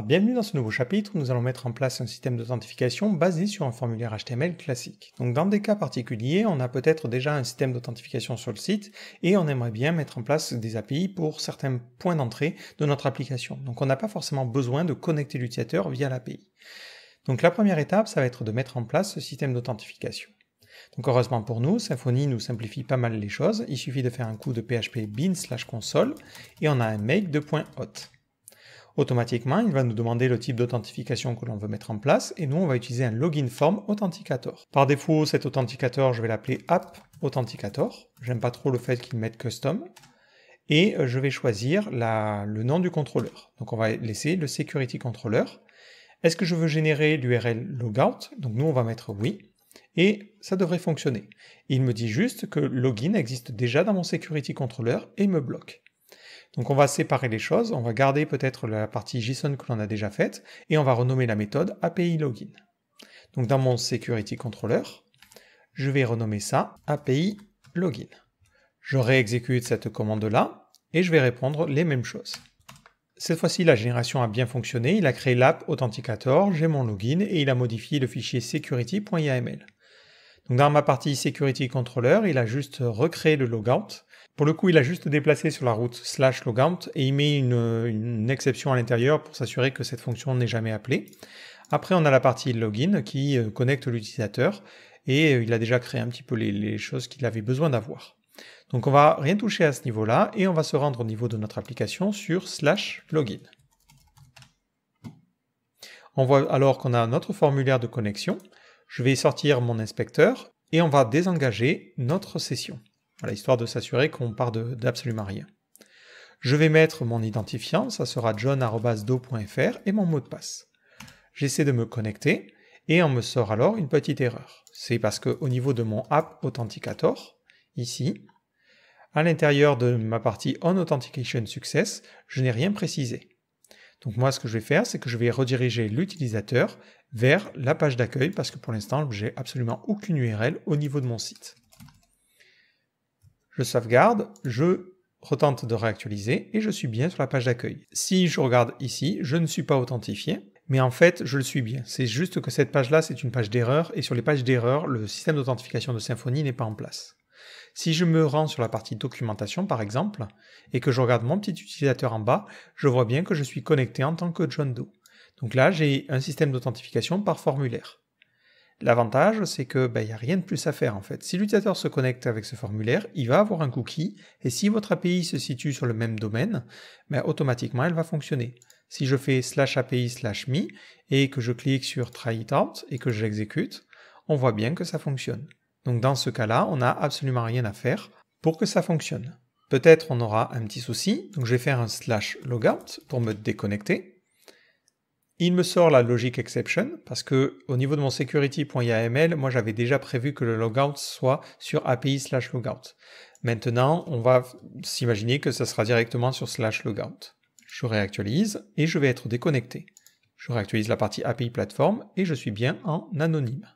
bienvenue dans ce nouveau chapitre nous allons mettre en place un système d'authentification basé sur un formulaire HTML classique. Donc dans des cas particuliers, on a peut-être déjà un système d'authentification sur le site et on aimerait bien mettre en place des API pour certains points d'entrée de notre application. Donc on n'a pas forcément besoin de connecter l'utilisateur via l'API. Donc la première étape, ça va être de mettre en place ce système d'authentification. Donc heureusement pour nous, Symfony nous simplifie pas mal les choses. Il suffit de faire un coup de php bin slash console et on a un make de point hot. Automatiquement, il va nous demander le type d'authentification que l'on veut mettre en place et nous, on va utiliser un login form authenticator. Par défaut, cet authenticator, je vais l'appeler app authenticator. J'aime pas trop le fait qu'il mette custom. Et euh, je vais choisir le nom du contrôleur. Donc on va laisser le security controller. Est-ce que je veux générer l'URL logout Donc nous, on va mettre oui. Et ça devrait fonctionner. Il me dit juste que login existe déjà dans mon security controller et me bloque. Donc on va séparer les choses, on va garder peut-être la partie JSON que l'on a déjà faite, et on va renommer la méthode API login. Donc dans mon security controller, je vais renommer ça API login. Je réexécute cette commande-là, et je vais répondre les mêmes choses. Cette fois-ci, la génération a bien fonctionné, il a créé l'app Authenticator, j'ai mon login, et il a modifié le fichier security.yaml. Donc dans ma partie security controller, il a juste recréé le logout, pour le coup, il a juste déplacé sur la route slash logout » et il met une, exception à l'intérieur pour s'assurer que cette fonction n'est jamais appelée. Après, on a la partie login qui euh, connecte l'utilisateur et euh, il a déjà créé un petit peu les, choses qu'il avait besoin d'avoir. Donc on va rien toucher à ce niveau-là et on va se rendre au niveau de notre application sur slash login. On voit alors qu'on a notre formulaire de connexion. Je vais sortir mon inspecteur et on va désengager notre session histoire de s'assurer qu'on part d'absolument rien. Je vais mettre mon identifiant, ça sera john.do.fr et mon mot de passe. J'essaie de me connecter et on me sort alors une petite erreur. C'est parce qu'au niveau de mon app Authenticator, ici, à l'intérieur de ma partie On Authentication Success, je n'ai rien précisé. Donc moi, ce que je vais faire, c'est que je vais rediriger l'utilisateur vers la page d'accueil parce que pour l'instant, j'ai absolument aucune URL au niveau de mon site je sauvegarde, je retente de réactualiser et je suis bien sur la page d'accueil. Si je regarde ici, je ne suis pas authentifié, mais en fait, je le suis bien. C'est juste que cette page-là, c'est une page d'erreur et sur les pages d'erreur, le système d'authentification de Symfony n'est pas en place. Si je me rends sur la partie documentation, par exemple, et que je regarde mon petit utilisateur en bas, je vois bien que je suis connecté en tant que John Doe. Donc là, j'ai un système d'authentification par formulaire. L'avantage, c'est que ben, il n'y a rien de plus à faire en fait. Si l'utilisateur se connecte avec ce formulaire, il va avoir un cookie, et si votre API se situe sur le même domaine, ben, automatiquement elle va fonctionner. Si je fais slash API slash me et que je clique sur try it out et que j'exécute, on voit bien que ça fonctionne. Donc dans ce cas-là, on n'a absolument rien à faire pour que ça fonctionne. Peut-être on aura un petit souci, donc je vais faire un slash logout pour me déconnecter. Il me sort la logique exception parce que au niveau de mon security.yaml, moi j'avais déjà prévu que le logout soit sur API slash logout. Maintenant, on va s'imaginer que ça sera directement sur slash logout. Je réactualise et je vais être déconnecté. Je réactualise la partie API plateforme et je suis bien en anonyme.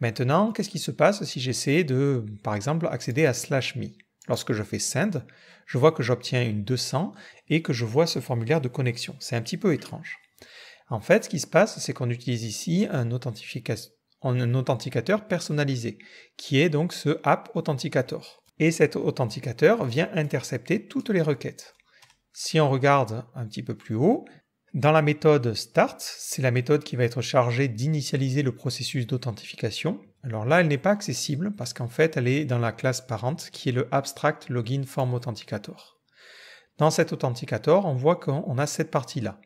Maintenant, qu'est-ce qui se passe si j'essaie de, par exemple, accéder à slash me Lorsque je fais send, je vois que j'obtiens une 200 et que je vois ce formulaire de connexion. C'est un petit peu étrange. En fait, ce qui se passe, c'est qu'on utilise ici un, authenticateur personnalisé, qui est donc ce app authenticator. Et cet authenticateur vient intercepter toutes les requêtes. Si on regarde un petit peu plus haut, dans la méthode start, c'est la méthode qui va être chargée d'initialiser le processus d'authentification. Alors là, elle n'est pas accessible parce qu'en fait, elle est dans la classe parente qui est le abstract login form authenticator. Dans cet authenticator, on voit qu'on a cette partie-là.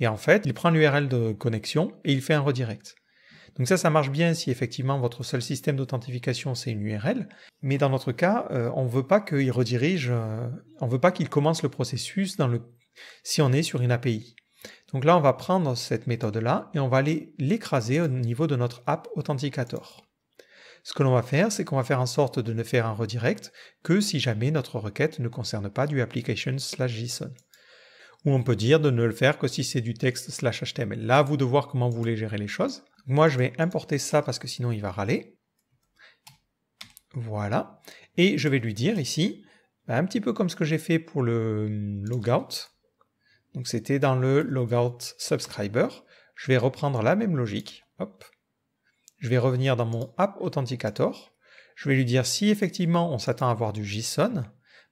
Et en fait, il prend l'URL de connexion et il fait un redirect. Donc ça, ça marche bien si effectivement votre seul système d'authentification c'est une URL, mais dans notre cas, euh, on ne veut pas qu'il redirige, on euh, on veut pas qu'il commence le processus si on est sur une API. Donc là, on va prendre cette méthode-là et on va aller l'écraser au niveau de notre app Authenticator. Ce que l'on va faire, c'est qu'on va faire en sorte de ne faire un redirect que si jamais notre requête ne concerne pas du application slash JSON ou on peut dire de ne le faire que si c'est du texte slash HTML. Là, vous de voir comment vous voulez gérer les choses. Moi, je vais importer ça parce que sinon il va râler. Voilà. Et je vais lui dire ici, bah, un petit peu comme ce que j'ai fait pour le hum, logout. Donc c'était dans le logout subscriber. Je vais reprendre la même logique. Hop. Je vais revenir dans mon app authenticator. Je vais lui dire si effectivement on s'attend à avoir du JSON,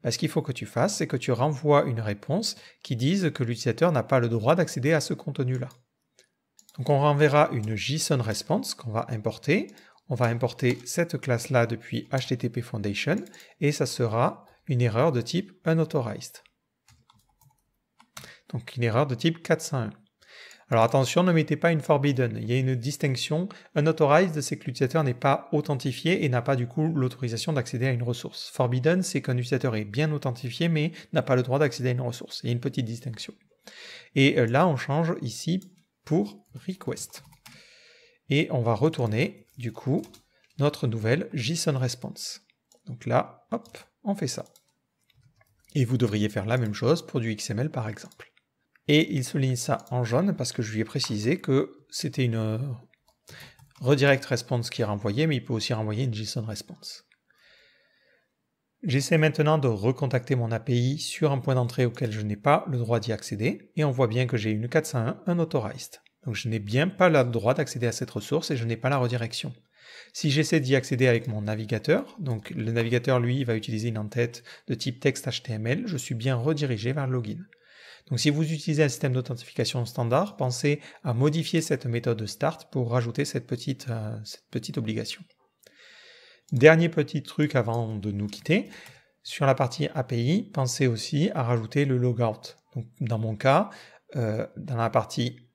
bah, ce qu'il faut que tu fasses, c'est que tu renvoies une réponse qui dise que l'utilisateur n'a pas le droit d'accéder à ce contenu-là. Donc on renverra une JSON response qu'on va importer. On va importer cette classe-là depuis HTTP Foundation et ça sera une erreur de type unauthorized. Donc une erreur de type 401. Alors attention, ne mettez pas une forbidden. Il y a une distinction. Unauthorized, c'est que l'utilisateur n'est pas authentifié et n'a pas du coup l'autorisation d'accéder à une ressource. Forbidden, c'est qu'un utilisateur est bien authentifié mais n'a pas le droit d'accéder à une ressource. Il y a une petite distinction. Et euh, là, on change ici pour request. Et on va retourner du coup notre nouvelle JSON response. Donc là, hop, on fait ça. Et vous devriez faire la même chose pour du XML par exemple. Et il souligne ça en jaune parce que je lui ai précisé que c'était une euh, redirect response qui est renvoyée, mais il peut aussi renvoyer une JSON response. J'essaie maintenant de recontacter mon API sur un point d'entrée auquel je n'ai pas le droit d'y accéder, et on voit bien que j'ai une 401 un unauthorized. Donc je n'ai bien pas le droit d'accéder à cette ressource et je n'ai pas la redirection. Si j'essaie d'y accéder avec mon navigateur, donc le navigateur lui va utiliser une entête de type texte HTML, je suis bien redirigé vers le login. Donc si vous utilisez un système d'authentification standard, pensez à modifier cette méthode start pour rajouter cette petite, euh, cette petite obligation. Dernier petit truc avant de nous quitter, sur la partie API, pensez aussi à rajouter le logout. Donc, dans mon cas, euh, dans la partie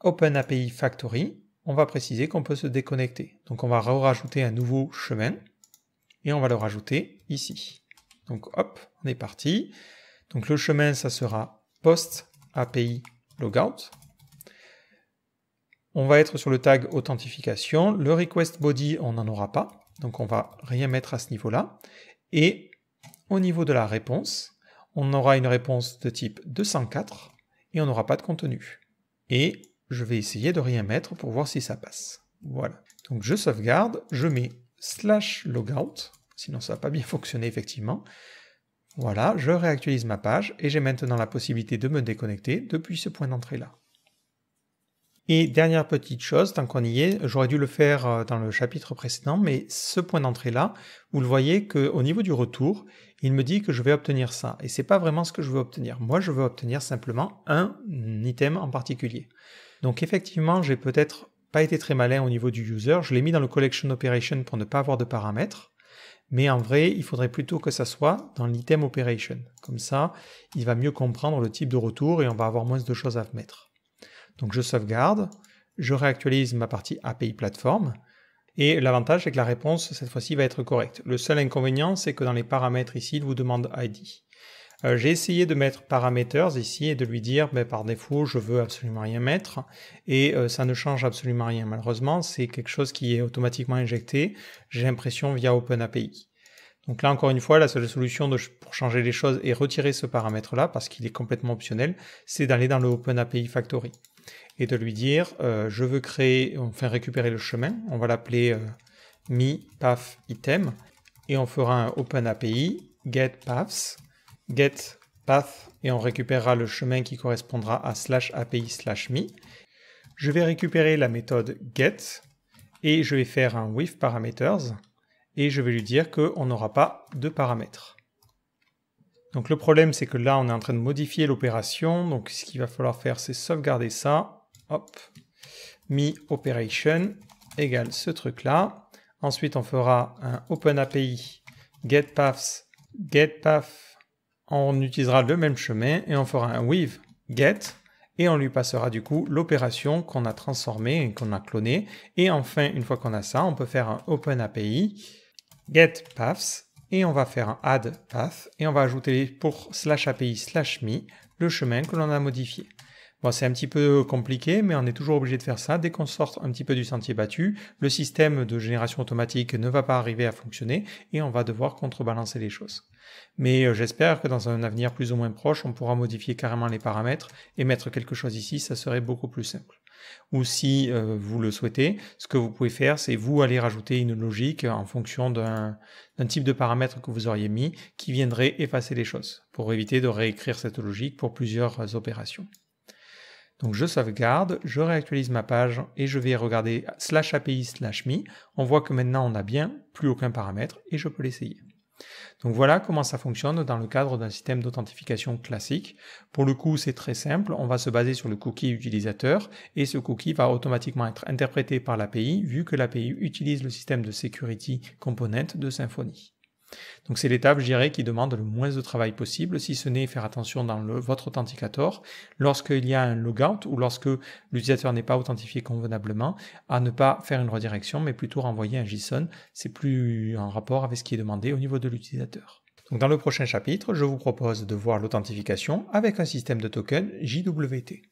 Open API Factory, on va préciser qu'on peut se déconnecter. Donc on va rajouter un nouveau chemin et on va le rajouter ici. Donc hop, on est parti. Donc le chemin, ça sera post API logout. On va être sur le tag authentification. Le request body, on n'en aura pas. Donc on va rien mettre à ce niveau-là. Et au niveau de la réponse, on aura une réponse de type 204 et on n'aura pas de contenu. Et je vais essayer de rien mettre pour voir si ça passe. Voilà. Donc je sauvegarde, je mets slash logout, sinon ça n'a pas bien fonctionné effectivement. Voilà, je réactualise ma page et j'ai maintenant la possibilité de me déconnecter depuis ce point d'entrée là. Et dernière petite chose, tant qu'on y est, j'aurais dû le faire euh, dans le chapitre précédent, mais ce point d'entrée là, vous le voyez qu'au niveau du retour, il me dit que je vais obtenir ça. Et c'est pas vraiment ce que je veux obtenir. Moi, je veux obtenir simplement un item en particulier. Donc effectivement, j'ai peut-être pas été très malin au niveau du user. Je l'ai mis dans le collection operation pour ne pas avoir de paramètres mais en vrai, il faudrait plutôt que ça soit dans l'item operation. Comme ça, il va mieux comprendre le type de retour et on va avoir moins de choses à mettre. Donc je sauvegarde, je réactualise ma partie API Platform, et l'avantage c'est que la réponse cette fois-ci va être correcte. Le seul inconvénient, c'est que dans les paramètres ici, il vous demande ID. Euh, j'ai essayé de mettre parameters ici et de lui dire ben, par défaut je veux absolument rien mettre et euh, ça ne change absolument rien. Malheureusement, c'est quelque chose qui est automatiquement injecté, j'ai l'impression via OpenAPI. Donc là encore une fois, la seule solution pour changer les choses et retirer ce paramètre là parce qu'il est complètement optionnel, c'est d'aller dans le OpenAPI Factory et de lui dire euh, je veux créer, enfin récupérer le chemin, on va l'appeler mi path item et on fera un open API get paths get path et on récupérera le chemin qui correspondra à slash api slash me. Je vais récupérer la méthode get et je vais faire un with parameters et je vais lui dire qu'on n'aura pas de paramètres. Donc le problème c'est que là on est en train de modifier l'opération, donc ce qu'il va falloir faire c'est sauvegarder ça, hop, me operation égale ce truc là. Ensuite on fera un open API get paths, get path on utilisera le même chemin et on fera un with get et on lui passera du coup l'opération qu'on a transformée et qu'on a clonée. Et enfin, une fois qu'on a ça, on peut faire un open API get paths et on va faire un add path et on va ajouter pour slash API slash me le chemin que l'on a modifié. Bon, c'est un petit peu compliqué, mais on est toujours obligé de faire ça. Dès qu'on sort un petit peu du sentier battu, le système de génération automatique ne va pas arriver à fonctionner et on va devoir contrebalancer les choses. Mais euh, j'espère que dans un avenir plus ou moins proche, on pourra modifier carrément les paramètres et mettre quelque chose ici, ça serait beaucoup plus simple. Ou si euh, vous le souhaitez, ce que vous pouvez faire, c'est vous aller rajouter une logique euh, en fonction d'un type de paramètre que vous auriez mis qui viendrait effacer les choses pour éviter de réécrire cette logique pour plusieurs opérations. Donc je sauvegarde, je réactualise ma page et je vais regarder slash API slash me. On voit que maintenant on n'a bien plus aucun paramètre et je peux l'essayer. Donc voilà comment ça fonctionne dans le cadre d'un système d'authentification classique. Pour le coup, c'est très simple, on va se baser sur le cookie utilisateur et ce cookie va automatiquement être interprété par l'API vu que l'API utilise le système de security component de Symfony. Donc c'est l'étape, je dirais, qui demande le moins de travail possible, si ce n'est faire attention dans votre authenticator, lorsqu'il y a un logout ou lorsque l'utilisateur n'est pas authentifié convenablement, à ne pas faire une redirection, mais plutôt renvoyer un JSON. C'est plus en rapport avec ce qui est demandé au niveau de l'utilisateur. Donc dans le prochain chapitre, je vous propose de voir l'authentification avec un système de token JWT.